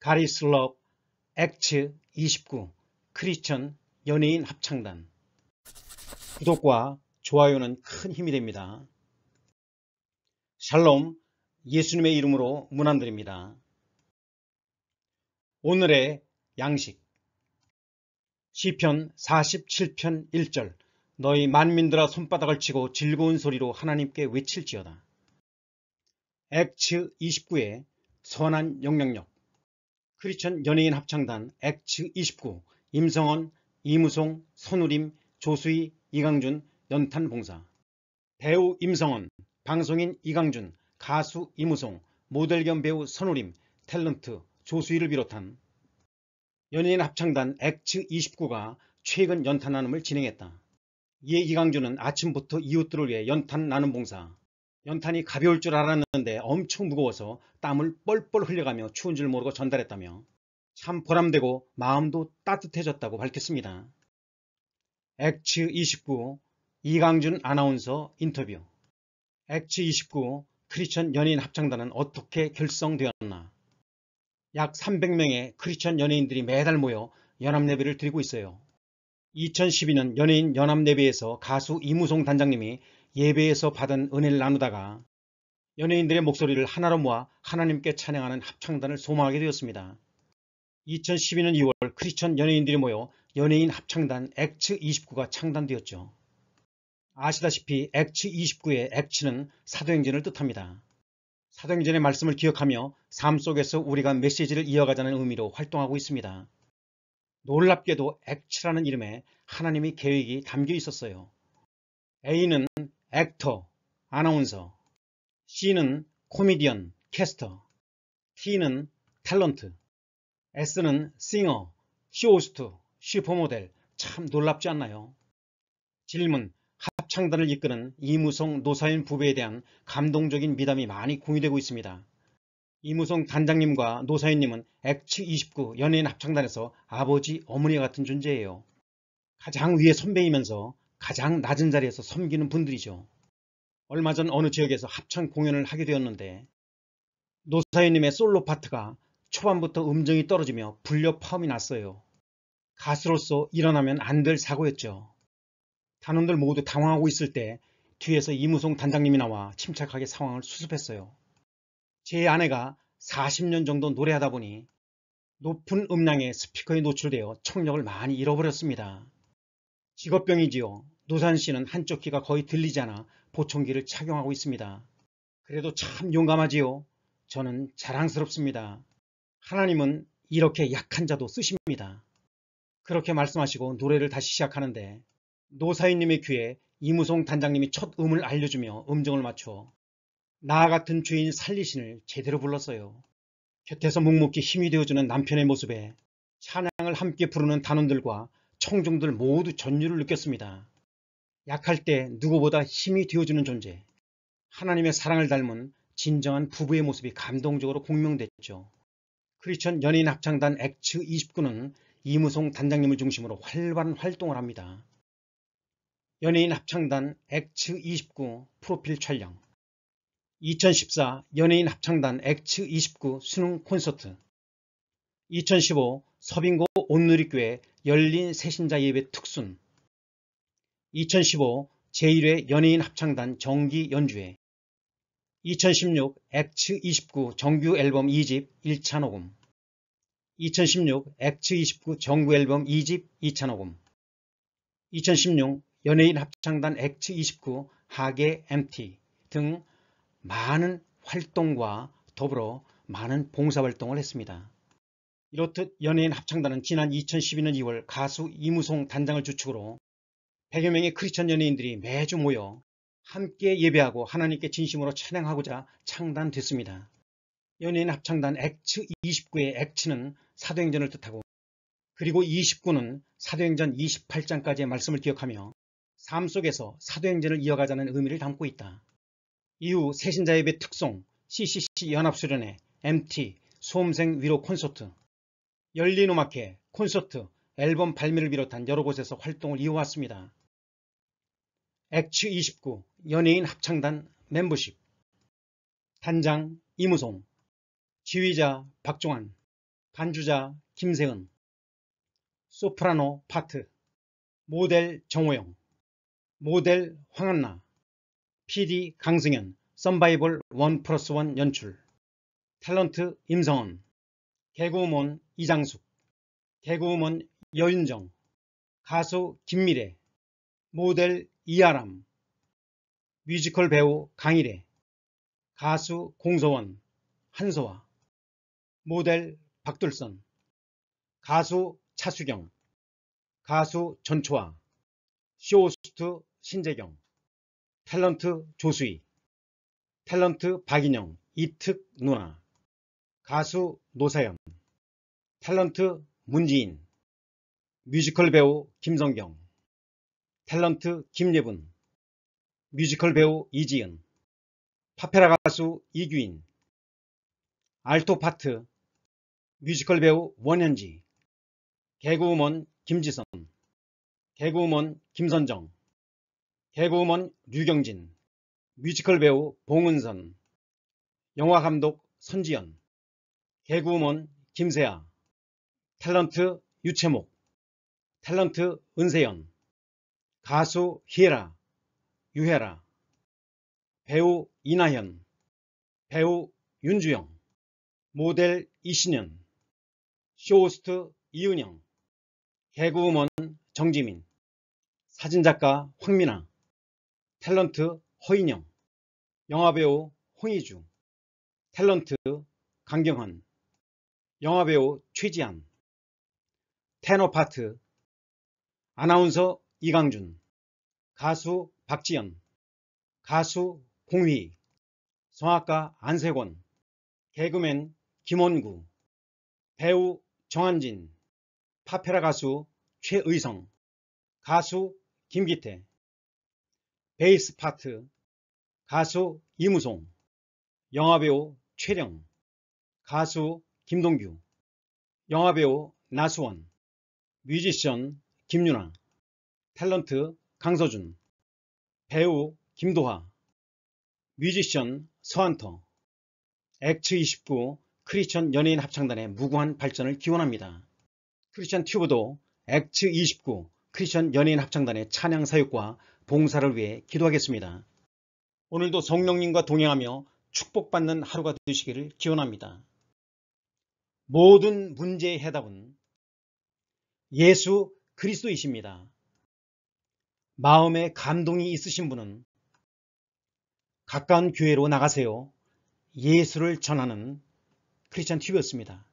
가리슬럽, 액츠 29, 크리천, 연예인 합창단 구독과 좋아요는 큰 힘이 됩니다. 샬롬 예수님의 이름으로 문안드립니다. 오늘의 양식 시편 47편 1절 너희 만민들아 손바닥을 치고 즐거운 소리로 하나님께 외칠지어다. 액츠 29의 선한 영향력 크리천 연예인 합창단 액츠 29 임성원, 이무송, 선우림, 조수희, 이강준, 연탄봉사 배우 임성원, 방송인 이강준, 가수 이무송, 모델 겸 배우 선우림, 탤런트 조수희를 비롯한 연예인 합창단 액츠 29가 최근 연탄 나눔을 진행했다. 이에 이강준은 아침부터 이웃들을 위해 연탄 나눔 봉사 연탄이 가벼울 줄 알았는데 엄청 무거워서 땀을 뻘뻘 흘려가며 추운 줄 모르고 전달했다며 참 보람되고 마음도 따뜻해졌다고 밝혔습니다. 엑츠29 이강준 아나운서 인터뷰 엑츠29 크리천 연예인 합창단은 어떻게 결성되었나 약 300명의 크리천 연예인들이 매달 모여 연합예비를 드리고 있어요. 2012년 연예인 연합예비에서 가수 이무송 단장님이 예배에서 받은 은혜를 나누다가 연예인들의 목소리를 하나로 모아 하나님께 찬양하는 합창단을 소망하게 되었습니다. 2012년 2월 크리스천 연예인들이 모여 연예인 합창단 엑츠29가 창단되었죠. 아시다시피 엑츠29의 엑츠는 사도행전을 뜻합니다. 사도행전의 말씀을 기억하며 삶 속에서 우리가 메시지를 이어가자는 의미로 활동하고 있습니다. 놀랍게도 엑츠라는 이름에 하나님의 계획이 담겨 있었어요. A는 액터, 아나운서 C는 코미디언, 캐스터 T는 탤런트 S는 싱어, 쇼호스트, 슈퍼모델 참 놀랍지 않나요? 질문 합창단을 이끄는 이무송 노사인 부부에 대한 감동적인 미담이 많이 공유되고 있습니다. 이무송 단장님과 노사인님은 액 H29 연예인 합창단에서 아버지, 어머니 같은 존재예요. 가장 위에 선배이면서 가장 낮은 자리에서 섬기는 분들이죠. 얼마 전 어느 지역에서 합창 공연을 하게 되었는데 노사연님의 솔로 파트가 초반부터 음정이 떨어지며 불려 파음이 났어요. 가수로서 일어나면 안 될 사고였죠. 단원들 모두 당황하고 있을 때 뒤에서 이무송 단장님이 나와 침착하게 상황을 수습했어요. 제 아내가 40년 정도 노래하다 보니 높은 음량의 스피커에 노출되어 청력을 많이 잃어버렸습니다. 직업병이지요. 노산 씨는 한쪽 귀가 거의 들리지 않아 보청기를 착용하고 있습니다. 그래도 참 용감하지요. 저는 자랑스럽습니다. 하나님은 이렇게 약한 자도 쓰십니다. 그렇게 말씀하시고 노래를 다시 시작하는데 노사인님의 귀에 이무송 단장님이 첫 음을 알려주며 음정을 맞춰 나 같은 죄인 살리신을 제대로 불렀어요. 곁에서 묵묵히 힘이 되어주는 남편의 모습에 찬양을 함께 부르는 단원들과 청중들 모두 전율을 느꼈습니다. 약할 때 누구보다 힘이 되어주는 존재, 하나님의 사랑을 닮은 진정한 부부의 모습이 감동적으로 공명됐죠. 크리스천 연예인 합창단 액츠 29는 이무송 단장님을 중심으로 활발한 활동을 합니다. 연예인 합창단 액츠 29 프로필 촬영 2014 연예인 합창단 액츠 29 수능 콘서트 2015 서빙고 온누리교회 열린 새신자 예배 특순 2015 제1회 연예인 합창단 정기 연주회 2016 액츠 29 정규 앨범 2집 1차 녹음 2016 액츠 29 정규 앨범 2집 2차 녹음 2016 연예인 합창단 액츠 29 하계 MT 등 많은 활동과 더불어 많은 봉사활동을 했습니다. 이렇듯 연예인 합창단은 지난 2012년 2월 가수 이무송 단장을 주축으로 100여 명의 크리스천 연예인들이 매주 모여 함께 예배하고 하나님께 진심으로 찬양하고자 창단됐습니다. 연예인 합창단 액츠 29의 액츠는 사도행전을 뜻하고 그리고 29는 사도행전 28장까지의 말씀을 기억하며 삶 속에서 사도행전을 이어가자는 의미를 담고 있다. 이후 세신자예배 특송, CCC 연합수련회, MT, 수험생 위로 콘서트, 열린 음악회, 콘서트, 앨범 발매를 비롯한 여러 곳에서 활동을 이어왔습니다. 액 H29 연예인 합창단 멤버십 단장 이무송 지휘자 박종환 반주자 김세은 소프라노 파트 모델 정호영 모델 황한나 PD 강승현 썬바이벌 1 플러스 1 연출 탤런트 임성원 대구음먼 이장숙, 대구음먼 여윤정, 가수 김미래, 모델 이아람, 뮤지컬 배우 강일애, 가수 공소원, 한소아, 모델 박둘선, 가수 차수경, 가수 전초아, 쇼호스트 신재경, 탤런트 조수희, 탤런트 박인영, 이특 누나, 가수 노사연, 탤런트 문지인, 뮤지컬 배우 김성경, 탤런트 김예분, 뮤지컬 배우 이지은, 파페라 가수 이규인, 알토 파트, 뮤지컬 배우 원현지, 개그우먼 김지선, 개그우먼 김선정, 개그우먼 류경진, 뮤지컬 배우 봉은선, 영화감독 선지연, 개그우먼 김세아 탤런트 유채목 탤런트 은세연 가수 희에라 유혜라 배우 이나현 배우 윤주영 모델 이신현 쇼호스트 이은영 개그우먼 정지민 사진작가 황민아 탤런트 허인영 영화배우 홍희주 탤런트 강경헌 영화배우 최지한, 테너 파트, 아나운서 이강준, 가수 박지연, 가수 공휘, 성악가 안세권, 개그맨 김원구, 배우 정한진, 파페라 가수 최의성, 가수 김기태, 베이스 파트, 가수 이무송, 영화배우 최령, 가수 김동규 영화배우 나수원 뮤지션 김윤아 탤런트 강서준 배우 김도화 뮤지션 서한터 액츠29 크리스천 연예인 합창단의 무고한 발전을 기원합니다. 크리스천 튜브도 액츠29 크리스천 연예인 합창단의 찬양 사역과 봉사를 위해 기도하겠습니다. 오늘도 성령님과 동행하며 축복받는 하루가 되시기를 기원합니다. 모든 문제의 해답은 예수 그리스도이십니다. 마음에 감동이 있으신 분은 가까운 교회로 나가세요. 예수를 전하는 크리스천 TV였습니다.